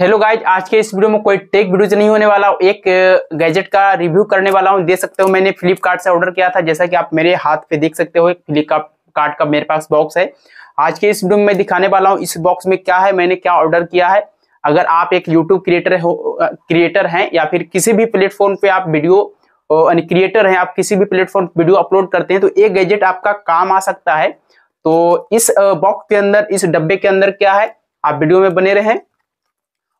hello guys आज के इस वीडियो में कोई टेक वीडियो नहीं होने वाला एक गैजेट का रिव्यू करने वाला हूँ देख सकते हो मैंने फ्लिपकार्ट से ऑर्डर किया था जैसा कि आप मेरे हाथ पे देख सकते हो फ्लिपकार्ट का मेरे पास बॉक्स है आज के इस वीडियो में मैं दिखाने वाला हूँ इस बॉक्स में क्या है मैंने क्या ऑर्डर किया है अगर आप एक यूट्यूब क्रिएटर हो क्रिएटर हैं या फिर किसी भी प्लेटफॉर्म पे आप वीडियो यानी क्रिएटर हैं आप किसी भी प्लेटफॉर्म वीडियो अपलोड करते हैं तो ये गैजेट आपका काम आ सकता है तो इस बॉक्स के अंदर इस डब्बे के अंदर क्या है आप वीडियो में बने रहें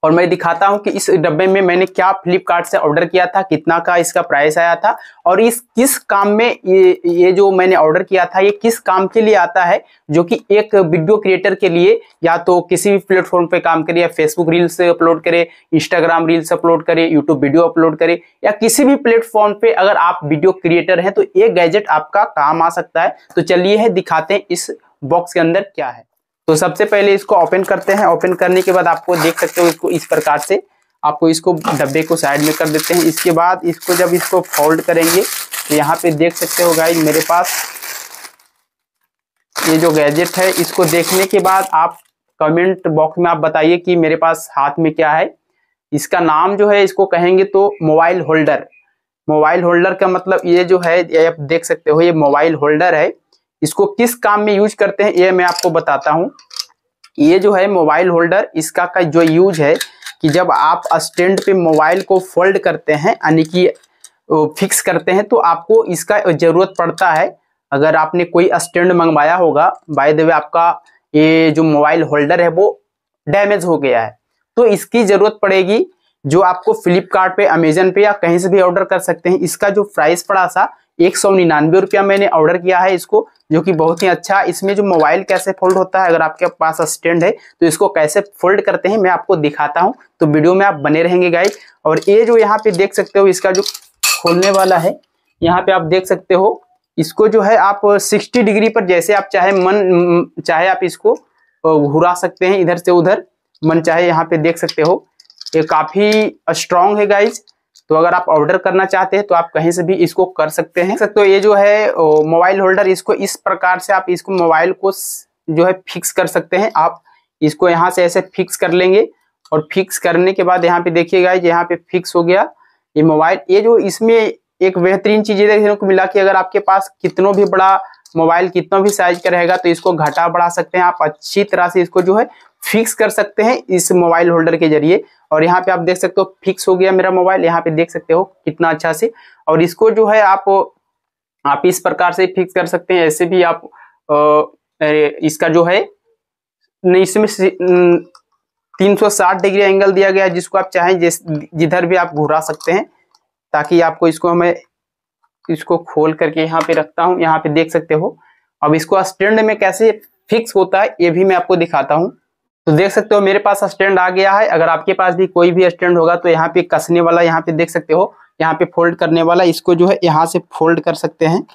और मैं दिखाता हूं कि इस डब्बे में मैंने क्या फ्लिपकार्ट से ऑर्डर किया था कितना का इसका प्राइस आया था और इस किस काम में ये ये जो मैंने ऑर्डर किया था ये किस काम के लिए आता है जो कि एक वीडियो क्रिएटर के लिए या तो किसी भी प्लेटफॉर्म पे काम करे या फेसबुक रील्स अपलोड करे इंस्टाग्राम रील्स अपलोड करे यूट्यूब वीडियो अपलोड करे या किसी भी प्लेटफॉर्म पे अगर आप वीडियो क्रिएटर हैं तो ये गैजेट आपका काम आ सकता है तो चलिए है दिखाते हैं इस बॉक्स के अंदर क्या है तो सबसे पहले इसको ओपन करते हैं ओपन करने के बाद आपको देख सकते हो इसको इस प्रकार से आपको इसको डब्बे को साइड में कर देते हैं इसके बाद इसको जब इसको फोल्ड करेंगे तो यहाँ पे देख सकते हो गाइज मेरे पास ये जो गैजेट है इसको देखने के बाद आप कमेंट बॉक्स में आप बताइए कि मेरे पास हाथ में क्या है इसका नाम जो है इसको कहेंगे तो मोबाइल होल्डर मोबाइल होल्डर का मतलब ये जो है ये आप देख सकते हो ये मोबाइल होल्डर है इसको किस काम में यूज करते हैं ये मैं आपको बताता हूँ ये जो है मोबाइल होल्डर इसका का जो यूज है कि जब आप स्टैंड पे मोबाइल को फोल्ड करते हैं यानी कि फिक्स करते हैं तो आपको इसका ज़रूरत पड़ता है अगर आपने कोई स्टैंड मंगवाया होगा बाय द वे आपका ये जो मोबाइल होल्डर है वो डैमेज हो गया है तो इसकी ज़रूरत पड़ेगी जो आपको फ्लिपकार्ट पे अमेजन पे या कहीं से भी ऑर्डर कर सकते हैं इसका जो प्राइस पड़ा था एक सौ निन्यानवे रुपया मैंने ऑर्डर किया है इसको जो कि बहुत ही अच्छा इसमें जो मोबाइल कैसे फोल्ड होता है अगर आपके पास स्टैंड है तो इसको कैसे फोल्ड करते हैं मैं आपको दिखाता हूँ तो वीडियो में आप बने रहेंगे गाइज और ये जो यहाँ पे देख सकते हो इसका जो खोलने वाला है यहाँ पे आप देख सकते हो इसको जो है आप सिक्सटी डिग्री पर जैसे आप चाहे मन चाहे आप इसको घुरा सकते हैं इधर से उधर मन चाहे यहाँ पे देख सकते हो ये काफी स्ट्रांग है गाइज तो अगर आप ऑर्डर करना चाहते हैं तो आप कहीं से भी इसको कर सकते हैं तो ये जो है मोबाइल होल्डर इसको इस प्रकार से आप इसको मोबाइल को जो है फिक्स कर सकते हैं आप इसको यहाँ से ऐसे फिक्स कर लेंगे और फिक्स करने के बाद यहाँ पे देखिएगा यहाँ पे फिक्स हो गया ये मोबाइल ये जो इसमें एक बेहतरीन चीज देखने को मिला कि अगर आपके पास कितनों भी बड़ा मोबाइल कितना भी साइज का रहेगा तो इसको घटा बढ़ा सकते हैं आप अच्छी तरह से इसको जो है फिक्स कर सकते हैं इस मोबाइल होल्डर के जरिए और यहाँ पे आप देख सकते हो फिक्स हो गया मेरा मोबाइल यहाँ पे देख सकते हो कितना अच्छा से और इसको जो है आप आप इस प्रकार से फिक्स कर सकते हैं ऐसे भी आप आ, इसका जो है नहीं इसमें 360 डिग्री एंगल दिया गया जिसको आप चाहें जिस जिधर भी आप घुरा सकते हैं ताकि आपको इसको हमें इसको खोल करके यहाँ पे रखता हूँ यहाँ पे देख सकते हो अब इसको स्टैंड में कैसे फिक्स होता है ये भी मैं आपको दिखाता हूँ तो देख सकते हो मेरे पास स्टैंड आ गया है अगर आपके पास भी कोई भी स्टैंड होगा तो यहाँ पे कसने वाला यहाँ पे देख सकते हो यहाँ पे फोल्ड करने वाला इसको जो है यहाँ से फोल्ड कर सकते हैं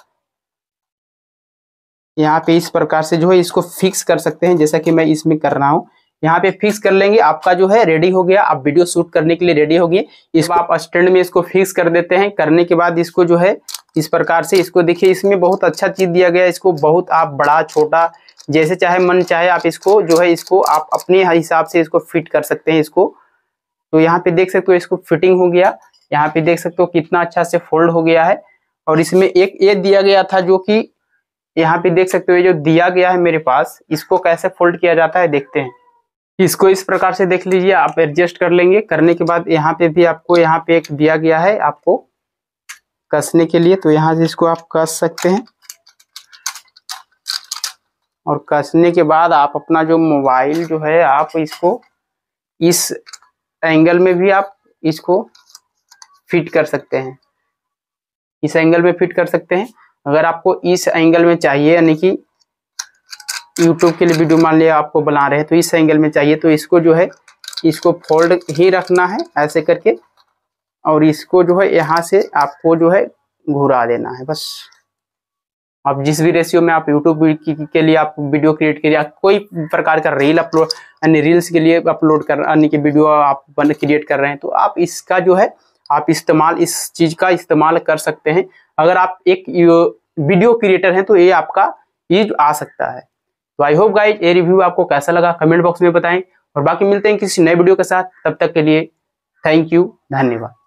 यहाँ पे इस प्रकार से जो है इसको फिक्स कर सकते हैं जैसा कि मैं इसमें कर रहा हूँ यहाँ पे फिक्स कर लेंगे आपका जो है रेडी हो गया आप वीडियो शूट करने के लिए रेडी हो गए इसको आप स्टैंड में इसको फिक्स कर देते हैं करने के बाद इसको जो है इस प्रकार से इसको देखिए इसमें बहुत अच्छा चीज दिया गया है इसको बहुत आप बड़ा छोटा जैसे चाहे मन चाहे आप इसको जो है इसको आप अपने हिसाब से इसको फिट कर सकते हैं इसको तो यहाँ पे देख सकते हो इसको फिटिंग हो गया यहाँ पे देख सकते हो कितना अच्छा से फोल्ड हो गया है और इसमें एक ये दिया गया था जो कि यहाँ पे देख सकते हो जो दिया गया है मेरे पास इसको कैसे फोल्ड किया जाता है देखते हैं इसको इस प्रकार से देख लीजिए आप एडजस्ट कर लेंगे करने के बाद यहाँ पे भी आपको यहाँ पे एक दिया गया है आपको कसने के लिए तो यहाँ से इसको आप कस सकते हैं और कसने के बाद आप अपना जो मोबाइल जो है आप इसको इस एंगल में भी आप इसको फिट कर सकते हैं इस एंगल में फिट कर सकते हैं अगर आपको इस एंगल में चाहिए यानी कि यूट्यूब के लिए वीडियो मान लिया आपको बना रहे हैं तो इस एंगल में चाहिए तो इसको जो है इसको फोल्ड ही रखना है ऐसे करके और इसको जो है यहाँ से आपको जो है घुरा देना है बस आप जिस भी रेशियो में आप यूट्यूब के लिए आप वीडियो क्रिएट करिए कोई प्रकार का रील अपलोड यानी रील्स के लिए अपलोड कर यानी कि वीडियो आप बन क्रिएट कर रहे हैं तो आप इसका जो है आप इस्तेमाल इस चीज़ का इस्तेमाल कर सकते हैं अगर आप एक वीडियो क्रिएटर हैं तो ये आपका ये आ सकता है तो आई होप गाइज ये रिव्यू आपको कैसा लगा कमेंट बॉक्स में बताएं और बाकी मिलते हैं किसी नए वीडियो के साथ तब तक के लिए थैंक यू धन्यवाद